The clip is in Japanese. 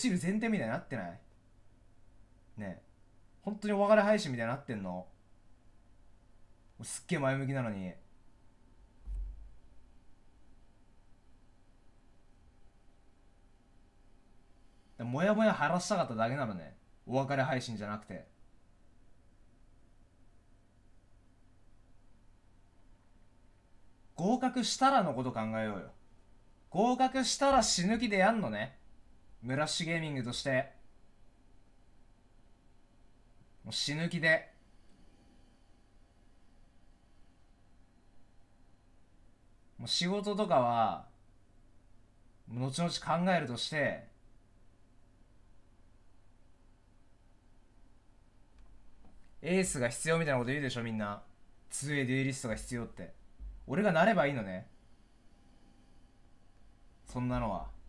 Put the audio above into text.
知る前提みたいになってないね本当にお別れ配信みたいになってんのすっげえ前向きなのにもやもや晴らしたかっただけなのねお別れ配信じゃなくて合格したらのこと考えようよ合格したら死ぬ気でやんのねムラッシュゲーミングとしてもう死ぬ気でもう仕事とかは後々考えるとしてエースが必要みたいなこと言うでしょみんな 2A デュエリストが必要って俺がなればいいのねそんなのは。